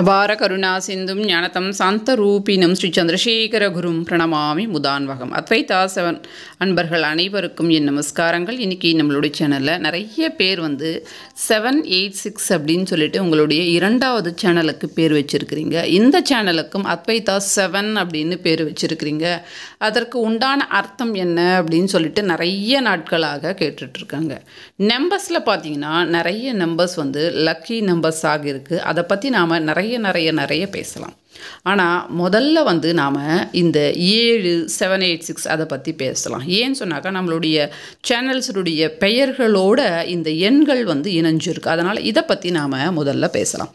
அபார கருணா சிந்தும் ஞானதம் சாந்த ரூபினும் ஸ்ரீ சந்திரசேகர குரும் பிரணமாமி முதான்வகம் அத்வைதா செவன் அன்பர்கள் அனைவருக்கும் என் நமஸ்காரங்கள் இன்றைக்கி நம்மளுடைய சேனலில் நிறைய பேர் வந்து செவன் எயிட் சிக்ஸ் அப்படின்னு சொல்லிட்டு உங்களுடைய இரண்டாவது சேனலுக்கு பேர் வச்சுருக்கிறீங்க இந்த சேனலுக்கும் அத்வைதா செவன் அப்படின்னு பேர் வச்சுருக்கிறீங்க அதற்கு உண்டான அர்த்தம் என்ன அப்படின்னு சொல்லிட்டு நிறைய நாட்களாக கேட்டுட்ருக்காங்க நம்பர்ஸில் பார்த்தீங்கன்னா நிறைய நம்பர்ஸ் வந்து லக்கி நம்பர்ஸ் ஆகியிருக்கு அதை பற்றி நாம் நிறைய நிறைய நிறைய நிறைய பேசலாம் ஆனால் முதல்ல வந்து நாம் இந்த ஏழு செவன் எயிட் சிக்ஸ் அதை பற்றி பேசலாம் ஏன்னு சொன்னாக்கா நம்மளுடைய சேனல்ஸுடைய பெயர்களோட இந்த எண்கள் வந்து இணைஞ்சிருக்கு அதனால் இதை பற்றி நாம் முதல்ல பேசலாம்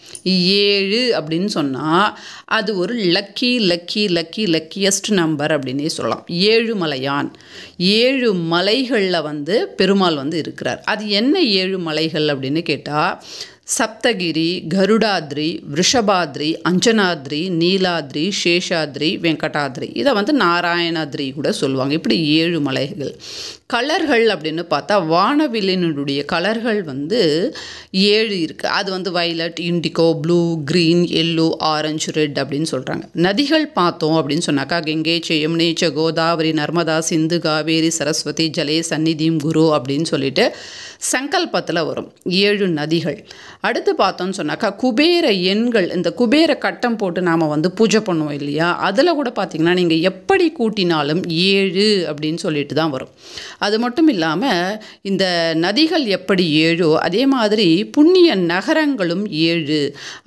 ஏழு அப்படின்னு சொன்னால் அது ஒரு lucky lucky lucky luckiest number அப்படின்னே சொல்லலாம் ஏழு மலையான் ஏழு மலைகளில் வந்து பெருமாள் வந்து இருக்கிறார் அது என்ன ஏழு மலைகள் அப்படின்னு கேட்டால் சப்தகிரி கருடாத்ரி ரிஷபாத்ரி அஞ்சனாத்ரி நீலாத்ரி சேஷாத்ரி வெங்கடாத்ரி இதை வந்து நாராயணாத்ரி கூட சொல்லுவாங்க இப்படி ஏழு மலைகள் கலர்கள் அப்படின்னு பார்த்தா வானவில்லினுடைய கலர்கள் வந்து ஏழு இருக்குது அது வந்து violet indigo blue green yellow orange red அப்படின்னு சொல்கிறாங்க நதிகள் பார்த்தோம் அப்படின்னு சொன்னாக்கா கெங்கே யமுனே கோதாவரி நர்மதா சிந்து காவேரி சரஸ்வதி ஜலே சந்நிதியும் குரு அப்படின்னு சொல்லிட்டு சங்கல்பத்தில் வரும் ஏழு நதிகள் அடுத்து பார்த்தோன்னு சொன்னாக்கா குபேர எண்கள் இந்த குபேர கட்டம் போட்டு நாம் வந்து பூஜை பண்ணுவோம் இல்லையா அதில் கூட பார்த்திங்கன்னா நீங்கள் எப்படி கூட்டினாலும் ஏழு அப்படின்னு சொல்லிட்டு தான் வரும் அது மட்டும் இல்லாமல் இந்த நதிகள் எப்படி ஏழோ அதே மாதிரி புண்ணிய நகரங்களும் ஏழு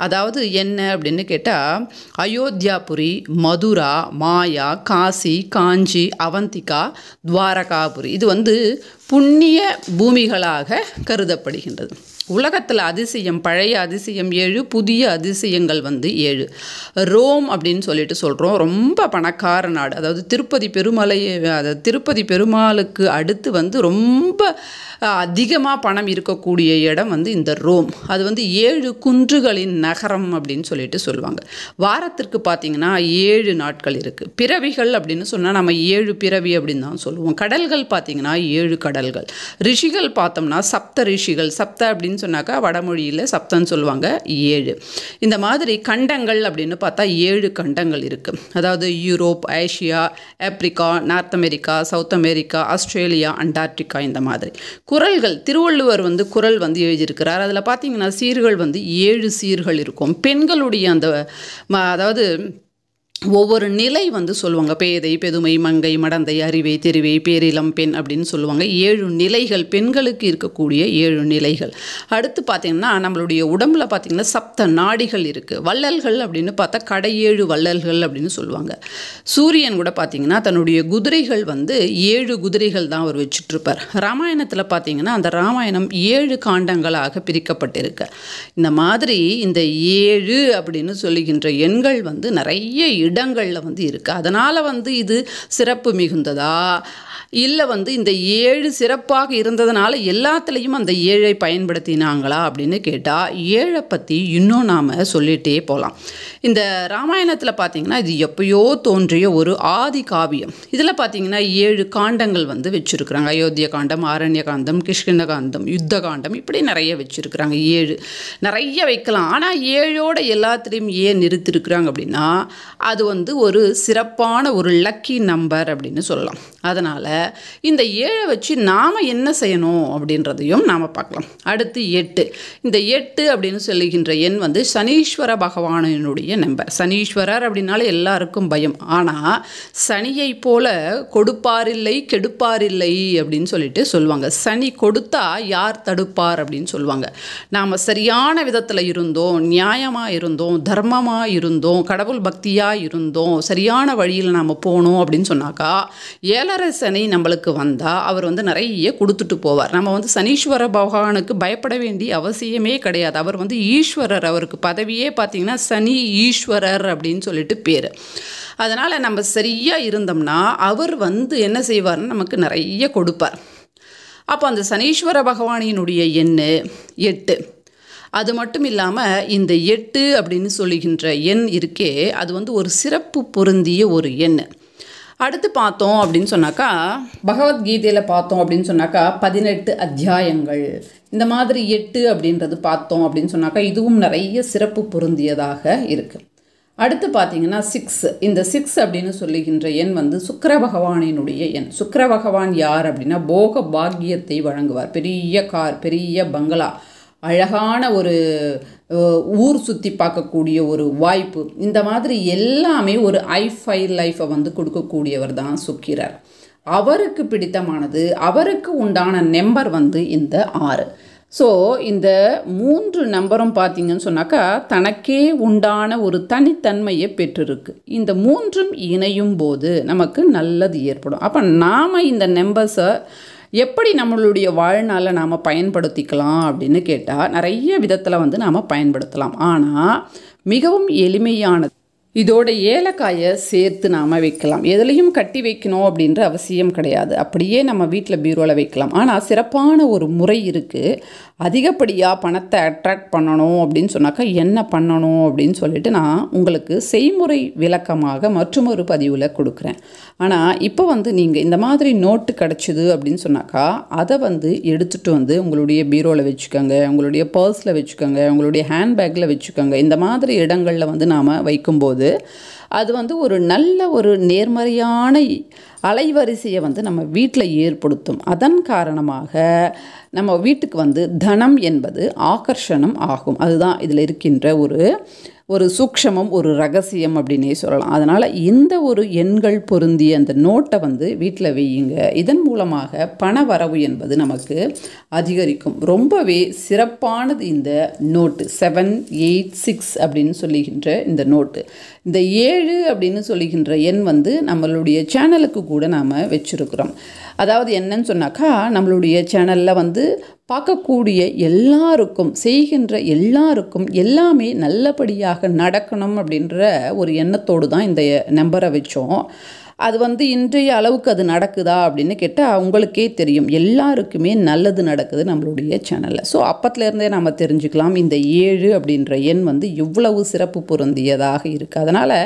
அதாவது என்ன அப்படின்னு கேட்டால் அயோத்தியாபுரி மதுரா மாயா காசி காஞ்சி அவந்திகா துவாரகாபுரி இது வந்து புண்ணிய பூமிகளாக கருதப்படுகின்றது உலகத்தில் அதிசயம் பழைய அதிசயம் ஏழு புதிய அதிசயங்கள் வந்து ஏழு ரோம் அப்படின்னு சொல்லிட்டு சொல்கிறோம் ரொம்ப பணக்கார நாடு அதாவது திருப்பதி பெருமலையை அதாவது திருப்பதி பெருமாளுக்கு அடுத்து வந்து ரொம்ப அதிகமாக பணம் இருக்கக்கூடிய இடம் வந்து இந்த ரோம் அது வந்து ஏழு குன்றுகளின் நகரம் அப்படின்னு சொல்லிட்டு சொல்லுவாங்க வாரத்திற்கு பார்த்திங்கன்னா ஏழு நாட்கள் இருக்குது பிறவிகள் அப்படின்னு சொன்னால் நம்ம ஏழு பிறவி அப்படின்னு தான் சொல்லுவோம் கடல்கள் பார்த்திங்கன்னா ஏழு கடல்கள் ரிஷிகள் பார்த்தோம்னா சப்த ரிஷிகள் சப்த அப்படின்னு சொன்னாக்கா வடமொழியில் சப்தன்னு சொல்லுவாங்க ஏழு இந்த மாதிரி கண்டங்கள் அப்படின்னு பார்த்தா ஏழு கண்டங்கள் இருக்குது அதாவது Europe Asia Africa North America South America Australia Antarctica இந்த மாதிரி குரல்கள் திருவள்ளுவர் வந்து குரல் வந்து எழுதியிருக்கிறார் அதில் பார்த்திங்கன்னா சீர்கள் வந்து ஏழு சீர்கள் இருக்கும் பெண்களுடைய அந்த அதாவது ஒவ்வொரு நிலை வந்து சொல்லுவாங்க பேதை பெதுமை மங்கை மடந்தை அறிவை தெரிவை பேரிளம் பெண் அப்படின்னு சொல்லுவாங்க ஏழு நிலைகள் பெண்களுக்கு இருக்கக்கூடிய ஏழு நிலைகள் அடுத்து பார்த்திங்கன்னா நம்மளுடைய உடம்புல பார்த்திங்கன்னா சப்த நாடிகள் இருக்குது வள்ளல்கள் அப்படின்னு பார்த்தா கடை ஏழு வள்ளல்கள் அப்படின்னு சொல்லுவாங்க சூரியன் கூட பார்த்திங்கன்னா தன்னுடைய குதிரைகள் வந்து ஏழு குதிரைகள் தான் அவர் வச்சுட்ருப்பார் ராமாயணத்தில் பார்த்திங்கன்னா அந்த ராமாயணம் ஏழு காண்டங்களாக பிரிக்கப்பட்டிருக்கு இந்த மாதிரி இந்த ஏழு அப்படின்னு சொல்லுகின்ற எண்கள் வந்து நிறைய இடங்களில் வந்து இருக்குது அதனால் வந்து இது சிறப்பு மிகுந்ததா இல்லை வந்து இந்த ஏழு சிறப்பாக இருந்ததுனால எல்லாத்துலேயும் அந்த ஏழை பயன்படுத்தினாங்களா அப்படின்னு கேட்டால் ஏழை பற்றி இன்னும் நாம் சொல்லிகிட்டே போகலாம் இந்த ராமாயணத்தில் பார்த்திங்கன்னா இது எப்பயோ தோன்றிய ஒரு ஆதி காவியம் இதில் பார்த்திங்கன்னா ஏழு காண்டங்கள் வந்து வச்சுருக்குறாங்க அயோத்திய காண்டம் ஆரண்ய காந்தம் கிருஷ்ண காந்தம் யுத்த காண்டம் இப்படி நிறைய வச்சுருக்குறாங்க ஏழு நிறைய வைக்கலாம் ஆனால் ஏழோட எல்லாத்துலேயும் ஏன் நிறுத்திருக்கிறாங்க அப்படின்னா அது வந்து ஒரு சிறப்பான ஒரு லக்கி நம்பர் அப்படின்னு சொல்லலாம் அதனால் இந்த ஏழை வச்சு நாம் என்ன செய்யணும் அப்படின்றதையும் நாம் பார்க்கலாம் அடுத்து எட்டு இந்த எட்டு அப்படின்னு சொல்லுகின்ற எண் வந்து சனீஸ்வர பகவானினுடைய நம்பர் சனீஸ்வரர் அப்படின்னாலே எல்லாருக்கும் பயம் ஆனால் சனியை போல கொடுப்பாரில்லை கெடுப்பாரில்லை அப்படின்னு சொல்லிட்டு சொல்லுவாங்க சனி கொடுத்தா யார் தடுப்பார் அப்படின்னு சொல்லுவாங்க நாம் சரியான விதத்தில் இருந்தோம் நியாயமாக இருந்தோம் தர்மமாக இருந்தோம் கடவுள் பக்தியாக இருந்தோம் சரியான வழியில் நாம் போகணும் அப்படின்னு சொன்னாக்கா ஏழரை சனி நம்மளுக்கு வந்தால் அவர் வந்து நிறைய கொடுத்துட்டு போவார் நம்ம வந்து சனீஸ்வர பகவானுக்கு பயப்பட வேண்டிய அவசியமே கிடையாது அவர் வந்து ஈஸ்வரர் அவருக்கு பதவியே பார்த்தீங்கன்னா சனி ஈஸ்வரர் அப்படின்னு சொல்லிட்டு பேர் அதனால் நம்ம சரியாக இருந்தோம்னா அவர் வந்து என்ன செய்வார்னு நமக்கு நிறைய கொடுப்பார் அப்போ அந்த சனீஸ்வர பகவானினுடைய எண்ணு எட்டு அது மட்டும் இல்லாமல் இந்த எட்டு அப்படின்னு சொல்லுகின்ற எண் இருக்கே அது வந்து ஒரு சிறப்பு பொருந்திய ஒரு எண் அடுத்து பார்த்தோம் அப்படின்னு சொன்னாக்கா பகவத்கீதையில் பார்த்தோம் அப்படின்னு சொன்னாக்கா பதினெட்டு அத்தியாயங்கள் இந்த மாதிரி எட்டு அப்படின்றது பார்த்தோம் அப்படின்னு சொன்னாக்கா இதுவும் நிறைய சிறப்பு பொருந்தியதாக இருக்குது அடுத்து பார்த்தீங்கன்னா சிக்ஸ் இந்த சிக்ஸ் அப்படின்னு சொல்லுகின்ற எண் வந்து சுக்கர பகவானினுடைய எண் சுக்கர பகவான் யார் அப்படின்னா போக பாக்கியத்தை வழங்குவார் பெரிய கார் பெரிய பங்களா அழகான ஒரு ஊர் சுற்றி பார்க்கக்கூடிய ஒரு வாய்ப்பு இந்த மாதிரி எல்லாமே ஒரு ஐ ஃபை லைஃப்பை வந்து கொடுக்கக்கூடியவர் தான் சுக்கிரர் அவருக்கு பிடித்தமானது அவருக்கு உண்டான நம்பர் வந்து இந்த ஆறு ஸோ இந்த மூன்று நம்பரும் பார்த்தீங்கன்னு சொன்னாக்கா தனக்கே உண்டான ஒரு தனித்தன்மையை பெற்றிருக்கு இந்த மூன்றும் இணையும் போது நமக்கு நல்லது ஏற்படும் அப்போ நாம் இந்த நம்பர்ஸை எப்படி நம்மளுடைய வாழ்நாளை நாம் பயன்படுத்திக்கலாம் அப்படின்னு கேட்டால் நிறைய விதத்தில் வந்து நாம் பயன்படுத்தலாம் ஆனால் மிகவும் எளிமையானது இதோட ஏலக்காயை சேர்த்து நாம் வைக்கலாம் எதுலேயும் கட்டி வைக்கணும் அப்படின்ற அவசியம் கிடையாது அப்படியே நம்ம வீட்டில் பீரோவில் வைக்கலாம் ஆனால் சிறப்பான ஒரு முறை இருக்குது அதிகப்படியாக பணத்தை அட்ராக்ட் பண்ணணும் அப்படின்னு சொன்னாக்கா என்ன பண்ணணும் அப்படின்னு சொல்லிட்டு நான் உங்களுக்கு செய்முறை விளக்கமாக மற்றும் ஒரு பதிவில் கொடுக்குறேன் ஆனால் இப்போ வந்து நீங்கள் இந்த மாதிரி நோட்டு கிடச்சிது அப்படின்னு சொன்னாக்கா அதை வந்து எடுத்துகிட்டு வந்து உங்களுடைய பீரோவில் வச்சுக்கோங்க உங்களுடைய பர்ஸில் வச்சுக்கோங்க உங்களுடைய ஹேண்ட்பேக்கில் வச்சுக்கோங்க இந்த மாதிரி இடங்களில் வந்து நாம் வைக்கும்போது başladı. அது வந்து ஒரு நல்ல ஒரு நேர்மறையான அலைவரிசையை வந்து நம்ம வீட்டில் ஏற்படுத்தும் அதன் காரணமாக நம்ம வீட்டுக்கு வந்து தனம் என்பது ஆகர்ஷணம் ஆகும் அதுதான் இதில் இருக்கின்ற ஒரு ஒரு சூக்ஷமம் ஒரு ரகசியம் அப்படின்னே சொல்லலாம் அதனால் இந்த ஒரு எண்கள் பொருந்திய அந்த நோட்டை வந்து வீட்டில் வையுங்க இதன் மூலமாக பண வரவு என்பது நமக்கு அதிகரிக்கும் ரொம்பவே சிறப்பானது இந்த நோட்டு செவன் எயிட் சிக்ஸ் அப்படின்னு சொல்லுகின்ற இந்த நோட்டு இந்த ஏழு ஏழு அப்படின்னு சொல்லுகின்ற எண் வந்து நம்மளுடைய சேனலுக்கு கூட நாம் வச்சுருக்கிறோம் அதாவது என்னன்னு சொன்னாக்கா நம்மளுடைய சேனலில் வந்து பார்க்கக்கூடிய எல்லாருக்கும் செய்கின்ற எல்லாருக்கும் எல்லாமே நல்லபடியாக நடக்கணும் அப்படின்ற ஒரு எண்ணத்தோடு தான் இந்த நம்பரை வச்சோம் அது வந்து இன்றைய அளவுக்கு அது நடக்குதா அப்படின்னு கேட்டால் அவங்களுக்கே தெரியும் எல்லாருக்குமே நல்லது நடக்குது நம்மளுடைய சேனலில் ஸோ அப்பத்துலேருந்தே நம்ம தெரிஞ்சுக்கலாம் இந்த ஏழு அப்படின்ற எண் வந்து இவ்வளவு சிறப்பு பொருந்தியதாக இருக்குது அதனால்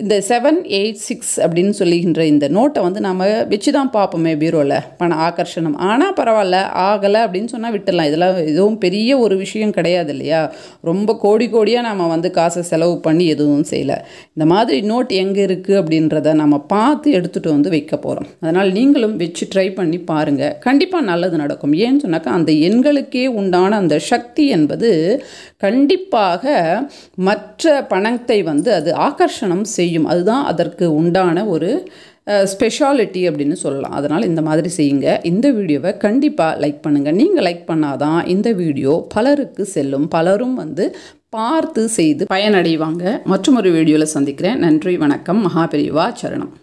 இந்த செவன் எயிட் சிக்ஸ் அப்படின்னு சொல்லுகின்ற இந்த நோட்டை வந்து நம்ம வச்சு தான் பார்ப்போமே பீரோவில் பண ஆகர்ஷணம் ஆனால் பரவாயில்ல ஆகலை அப்படின்னு சொன்னால் விட்டுடலாம் இதெல்லாம் எதுவும் பெரிய ஒரு விஷயம் கிடையாது இல்லையா ரொம்ப கோடி கோடியாக நாம் வந்து காசை செலவு பண்ணி எதுவும் செய்யலை இந்த மாதிரி நோட் எங்கே இருக்குது அப்படின்றத நம்ம பார்த்து எடுத்துகிட்டு வந்து வைக்க போகிறோம் அதனால் நீங்களும் வச்சு ட்ரை பண்ணி பாருங்கள் கண்டிப்பாக நல்லது நடக்கும் ஏன்னு சொன்னாக்கா அந்த எண்களுக்கே உண்டான அந்த சக்தி என்பது கண்டிப்பாக மற்ற பணத்தை வந்து அது ஆகர்ஷணம் செய் செய்யும் அதுதான் அதற்கு உண்டான ஒரு ஸ்பெஷாலிட்டி அப்படின்னு சொல்லலாம் அதனால் இந்த மாதிரி செய்யுங்க இந்த வீடியோவை கண்டிப்பாக லைக் பண்ணுங்கள் நீங்கள் லைக் பண்ணாதான் இந்த வீடியோ பலருக்கு செல்லும் பலரும் வந்து பார்த்து செய்து பயனடைவாங்க மற்றொரு வீடியோவில் சந்திக்கிறேன் நன்றி வணக்கம் மகாபெரிவா சரணம்